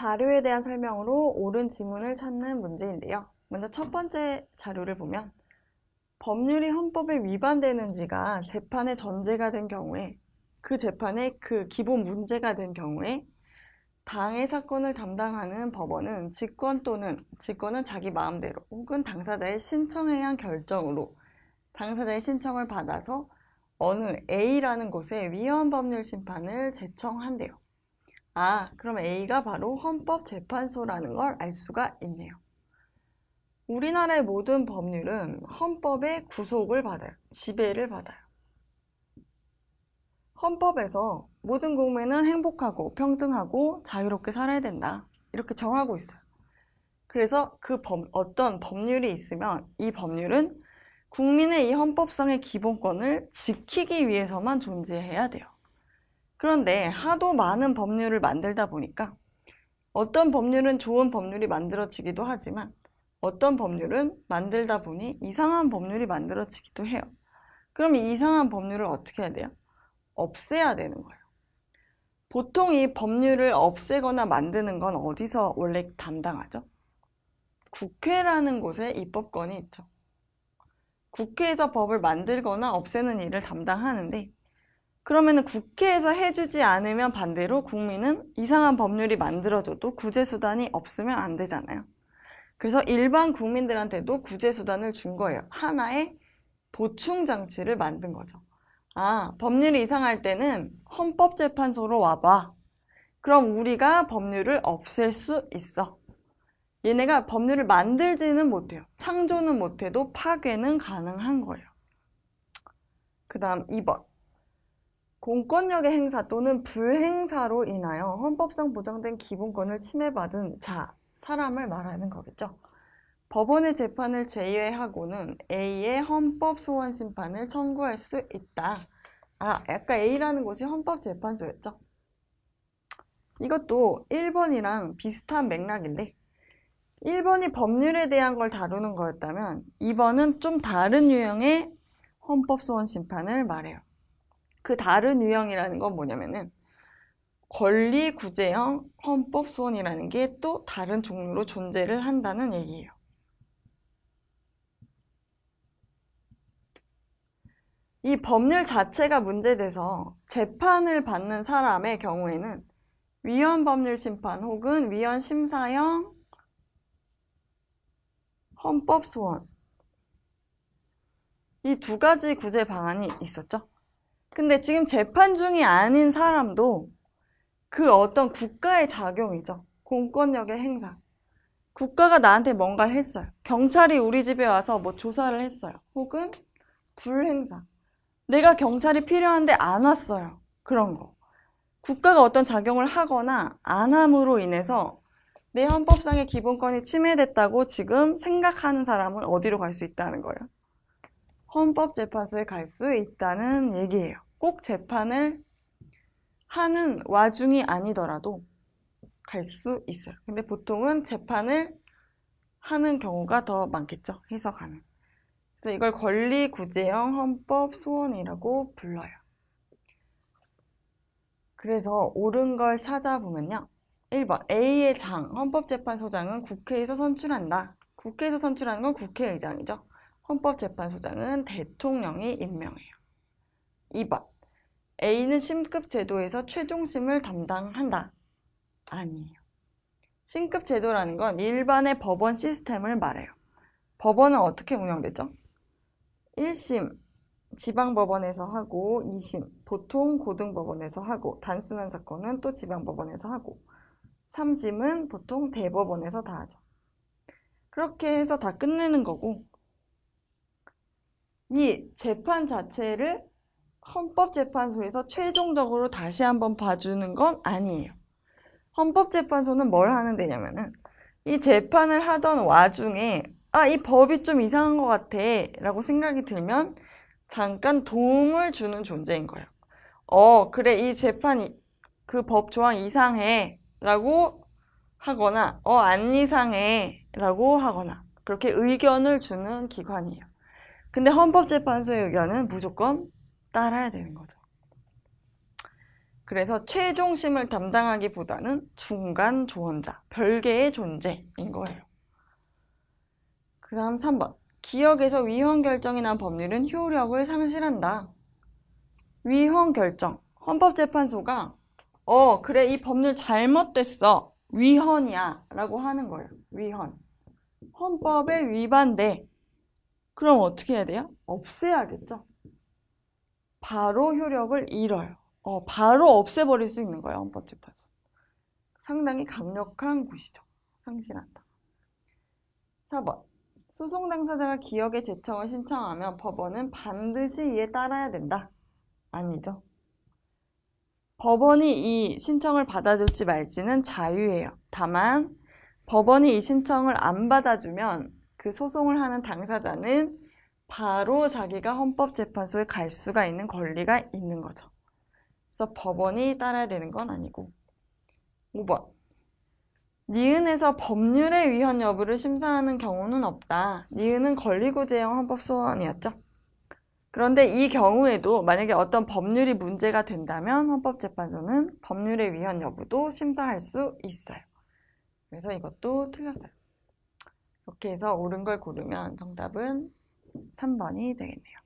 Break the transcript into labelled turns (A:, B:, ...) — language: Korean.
A: 자료에 대한 설명으로 옳은 지문을 찾는 문제인데요. 먼저 첫 번째 자료를 보면 법률이 헌법에 위반되는지가 재판의 전제가 된 경우에 그 재판의 그 기본 문제가 된 경우에 방해 사건을 담당하는 법원은 직권 또는 직권은 자기 마음대로 혹은 당사자의 신청에 의한 결정으로 당사자의 신청을 받아서 어느 A라는 곳에 위헌 법률 심판을 제청한대요. 아, 그럼 A가 바로 헌법재판소라는 걸 알 수가 있네요. 우리나라의 모든 법률은 헌법의 구속을 받아요. 지배를 받아요. 헌법에서 모든 국민은 행복하고 평등하고 자유롭게 살아야 된다. 이렇게 정하고 있어요. 그래서 그 법, 어떤 법률이 있으면 이 법률은 국민의 이 헌법상의 기본권을 지키기 위해서만 존재해야 돼요. 그런데 하도 많은 법률을 만들다 보니까 어떤 법률은 좋은 법률이 만들어지기도 하지만 어떤 법률은 만들다 보니 이상한 법률이 만들어지기도 해요. 그럼 이 이상한 법률을 어떻게 해야 돼요? 없애야 되는 거예요. 보통 이 법률을 없애거나 만드는 건 어디서 원래 담당하죠? 국회라는 곳에 입법권이 있죠. 국회에서 법을 만들거나 없애는 일을 담당하는데 그러면은 국회에서 해주지 않으면 반대로 국민은 이상한 법률이 만들어져도 구제수단이 없으면 안 되잖아요. 그래서 일반 국민들한테도 구제수단을 준 거예요. 하나의 보충장치를 만든 거죠. 아, 법률이 이상할 때는 헌법재판소로 와봐. 그럼 우리가 법률을 없앨 수 있어. 얘네가 법률을 만들지는 못해요. 창조는 못해도 파괴는 가능한 거예요. 그 다음 2번. 공권력의 행사 또는 불행사로 인하여 헌법상 보장된 기본권을 침해받은 자, 사람을 말하는 거겠죠. 법원의 재판을 제외하고는 A의 헌법 소원 심판을 청구할 수 있다. 아, 약간 A라는 곳이 헌법재판소였죠. 이것도 1번이랑 비슷한 맥락인데 1번이 법률에 대한 걸 다루는 거였다면 2번은 좀 다른 유형의 헌법소원 심판을 말해요. 그 다른 유형이라는 건 뭐냐면은 권리 구제형 헌법 소원이라는 게 또 다른 종류로 존재를 한다는 얘기예요. 이 법률 자체가 문제돼서 재판을 받는 사람의 경우에는 위헌 법률 심판 혹은 위헌 심사형 헌법 소원 이 두 가지 구제 방안이 있었죠. 근데 지금 재판 중이 아닌 사람도 그 어떤 국가의 작용이죠. 공권력의 행사. 국가가 나한테 뭔가를 했어요. 경찰이 우리 집에 와서 뭐 조사를 했어요. 혹은 불행사. 내가 경찰이 필요한데 안 왔어요. 그런 거. 국가가 어떤 작용을 하거나 안 함으로 인해서 내 헌법상의 기본권이 침해됐다고 지금 생각하는 사람은 어디로 갈 수 있다는 거예요. 헌법재판소에 갈 수 있다는 얘기예요. 꼭 재판을 하는 와중이 아니더라도 갈 수 있어요. 근데 보통은 재판을 하는 경우가 더 많겠죠. 해석하는. 그래서 이걸 권리구제형 헌법 소원이라고 불러요. 그래서 옳은 걸 찾아보면요. 1번 A의 장, 헌법재판소장은 국회에서 선출한다. 국회에서 선출하는 건 국회의장이죠. 헌법재판소장은 대통령이 임명해요. 2번 A는 심급 제도에서 최종심을 담당한다. 아니에요. 심급 제도라는 건 일반의 법원 시스템을 말해요. 법원은 어떻게 운영되죠? 1심 지방법원에서 하고 2심 보통 고등법원에서 하고 단순한 사건은 또 지방법원에서 하고 3심은 보통 대법원에서 다 하죠. 그렇게 해서 다 끝내는 거고 이 재판 자체를 헌법재판소에서 최종적으로 다시 한번 봐주는 건 아니에요. 헌법재판소는 뭘 하는 데냐면은 이 재판을 하던 와중에 아, 이 법이 좀 이상한 것 같아 라고 생각이 들면 잠깐 도움을 주는 존재인 거예요. 어, 그래, 이 재판이 그 법 조항 이상해 라고 하거나 어, 안 이상해 라고 하거나 그렇게 의견을 주는 기관이에요. 근데 헌법재판소의 의견은 무조건 따라야 되는 거죠. 그래서 최종심을 담당하기보다는 중간 조언자, 별개의 존재인 거예요. 그 다음 3번. 기억에서 위헌 결정이 난 법률은 효력을 상실한다. 위헌 결정. 헌법재판소가 어, 그래, 이 법률 잘못됐어. 위헌이야. 라고 하는 거예요. 위헌. 헌법에 위반돼. 그럼 어떻게 해야 돼요? 없애야겠죠? 바로 효력을 잃어요. 어, 바로 없애버릴 수 있는 거예요. 헌법 재판소. 상당히 강력한 곳이죠. 상실한다. 4번. 소송 당사자가 기억의 제청을 신청하면 법원은 반드시 이에 따라야 된다. 아니죠. 법원이 이 신청을 받아줄지 말지는 자유예요. 다만 법원이 이 신청을 안 받아주면 그 소송을 하는 당사자는 바로 자기가 헌법재판소에 갈 수가 있는 권리가 있는 거죠. 그래서 법원이 따라야 되는 건 아니고 5번 니은에서 법률의 위헌 여부를 심사하는 경우는 없다. 니은은 권리구제형 헌법소원이었죠. 그런데 이 경우에도 만약에 어떤 법률이 문제가 된다면 헌법재판소는 법률의 위헌 여부도 심사할 수 있어요. 그래서 이것도 틀렸어요. 이렇게 해서 옳은 걸 고르면 정답은 3번이 되겠네요.